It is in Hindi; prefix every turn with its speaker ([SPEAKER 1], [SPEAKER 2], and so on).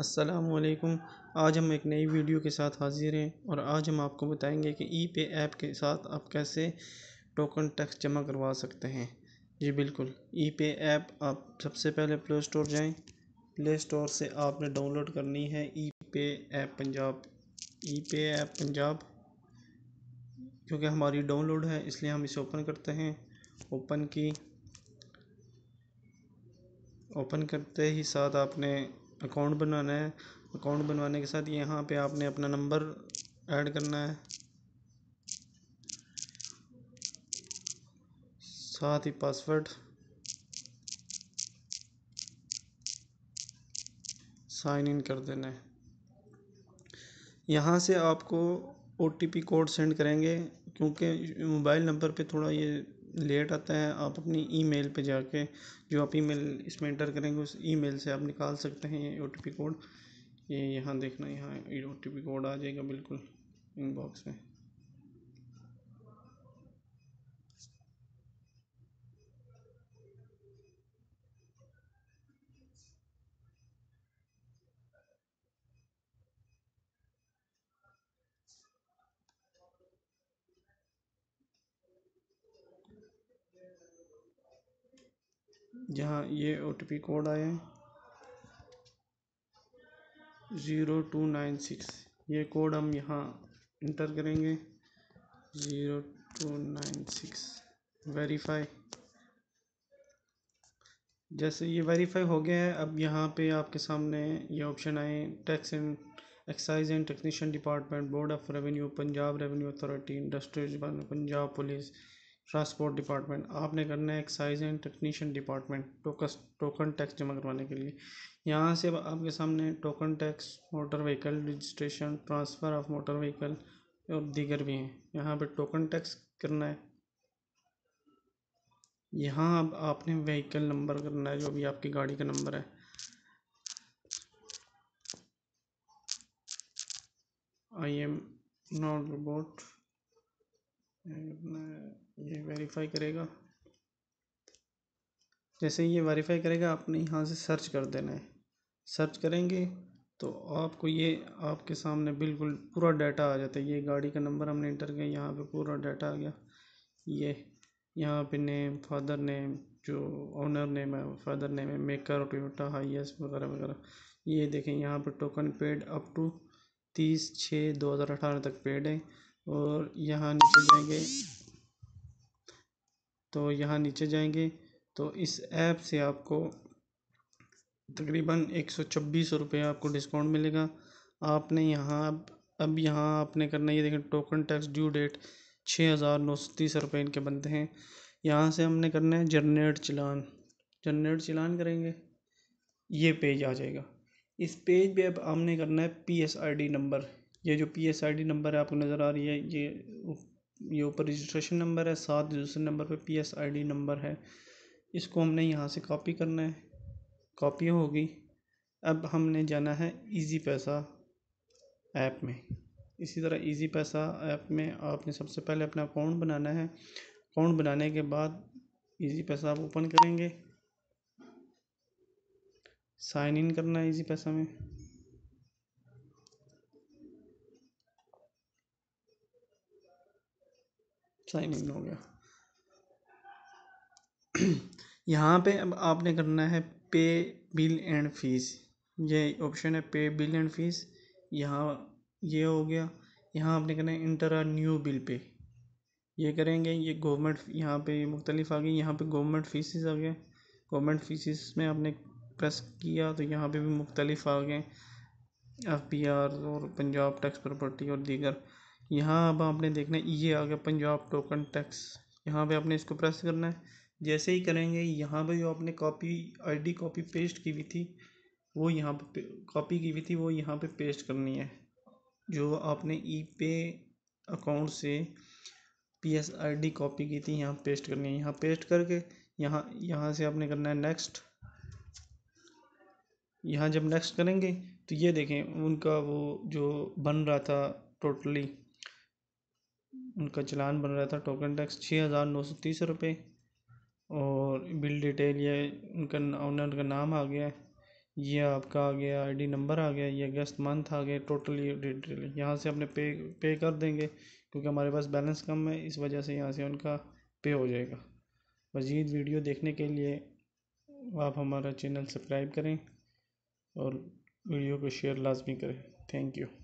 [SPEAKER 1] असलकुम आज हम एक नई वीडियो के साथ हाज़िर हैं और आज हम आपको बताएंगे कि ई पे ऐप के साथ आप कैसे टोकन टैक्स जमा करवा सकते हैं जी बिल्कुल ई पे ऐप आप सबसे पहले प्ले स्टोर जाएँ प्ले स्टोर से आपने डाउनलोड करनी है ई पे ऐप पंजाब ई पे ऐप पंजाब क्योंकि हमारी डाउनलोड है इसलिए हम इसे ओपन करते हैं ओपन की ओपन करते ही साथ आपने अकाउंट बनवाना है अकाउंट बनवाने के साथ यहाँ पे आपने अपना नंबर ऐड करना है साथ ही पासवर्ड साइन इन कर देना है यहाँ से आपको ओ कोड सेंड करेंगे क्योंकि मोबाइल नंबर पे थोड़ा ये लेट आता है आप अपनी ईमेल पे जाके जो आप ईमेल इसमें एंटर करेंगे उस ईमेल से आप निकाल सकते हैं ये ओटीपी कोड ये यहाँ देखना यहाँ ये ओटीपी कोड आ जाएगा बिल्कुल इनबॉक्स में जहाँ ये ओ टी पी कोड आया ज़ीरो टू नाइन सिक्स ये कोड हम यहाँ इंटर करेंगे zero two nine six verify जैसे ये वेरीफाई हो गया है अब यहाँ पे आपके सामने ये ऑप्शन आए tax and excise and technician department board of revenue Punjab revenue authority industries Punjab police transport department आपने करना है एक्साइज एंड टेक्नीशियन डिपार्टमेंट टोकस टोकन टैक्स जमा करवाने के लिए यहाँ से आपके सामने token tax motor vehicle registration transfer of motor vehicle और दीगर भी हैं यहाँ पर टोकन टैक्स करना है यहाँ अब आपने व्हीकल नंबर करना है जो भी आपकी गाड़ी का नंबर है आई एम नॉट रोबोट ये वेरीफाई करेगा जैसे ही ये वेरीफाई करेगा आपने यहाँ से सर्च कर देना है सर्च करेंगे तो आपको ये आपके सामने बिल्कुल पूरा डाटा आ जाता है ये गाड़ी का नंबर हमने इंटर किया यहाँ पे पूरा डाटा आ गया ये यहाँ पे नेम फादर नेम जो ओनर नेम है फादर नेम है मेकर टोटा हाइएस वगैरह वगैरह ये देखें यहाँ पे टोकन पेड अप टू तीस छः दो हज़ार अठारह तक पेड है और यहाँ नीचे जाएंगे तो यहाँ नीचे जाएंगे तो इस ऐप से आपको तकरीबन एक सौ छब्बीस रुपये आपको डिस्काउंट मिलेगा आपने यहाँ अब यहाँ आपने करना ये देखें टोकन टैक्स ड्यू डेट छः हज़ार नौ सौ तीस रुपये इनके बनते हैं यहाँ से हमने करना है जनरेट चलान जनरेट चलान करेंगे ये पेज आ जाएगा इस पेज पे अब हमने करना है P S I D number ये जो P S I D number है आपको नज़र आ रही है ये ये ऊपर रजिस्ट्रेशन नंबर है साथ दूसरे नंबर पे P S I D number है इसको हमने यहाँ से कॉपी करना है कॉपी होगी अब हमने जाना है इजी पैसा ऐप में इसी तरह इजी पैसा ऐप में आपने सबसे पहले अपना अकाउंट बनाना है अकाउंट बनाने के बाद इजी पैसा आप ओपन करेंगे साइन इन करना है इजी पैसा में साइन हो गया यहाँ पे अब आपने करना है पे बिल एंड फीस ये ऑप्शन है पे बिल एंड फीस यहाँ ये हो गया यहाँ आपने करना है इंटर आ न्यू बिल पे ये करेंगे ये गवर्नमेंट यहाँ पे मुख्तलिफ आ गई यहाँ पे गवर्नमेंट फीसिस आ गया गवर्नमेंट फीसिस में आपने प्रेस किया तो यहाँ पे भी मुख्तलिफ आ गए एफ बी आर और पंजाब टैक्स प्रॉपर्टी और दीगर यहाँ अब आपने देखना है ये आ गया पंजाब टोकन टैक्स यहाँ पे आपने इसको प्रेस करना है जैसे ही करेंगे यहाँ पे जो आपने कॉपी आईडी कॉपी पेस्ट की हुई थी वो यहाँ पे कॉपी की हुई थी वो यहाँ पे पेस्ट करनी है जो आपने ई पे अकाउंट से P S I D copy की थी यहाँ पेस्ट करनी है यहाँ पेस्ट करके यहाँ यहाँ से आपने करना है नेक्स्ट यहाँ जब नेक्स्ट करेंगे तो ये देखें उनका वो जो बन रहा था टोटली उनका चलान बन रहा था टोकन टैक्स छः हज़ार नौ सौ तीस रुपये और बिल डिटेल ये उनका ऑनर का नाम आ गया ये आपका आ गया आई डी नंबर आ गया ये अगस्त मंथ आ गया टोटल ये डिटेल यहाँ से अपने पे पे कर देंगे क्योंकि हमारे पास बैलेंस कम है इस वजह से यहाँ से उनका पे हो जाएगा मज़ीद वीडियो देखने के लिए आप हमारा चैनल सब्सक्राइब करें और वीडियो को शेयर लाजमी करें थैंक यू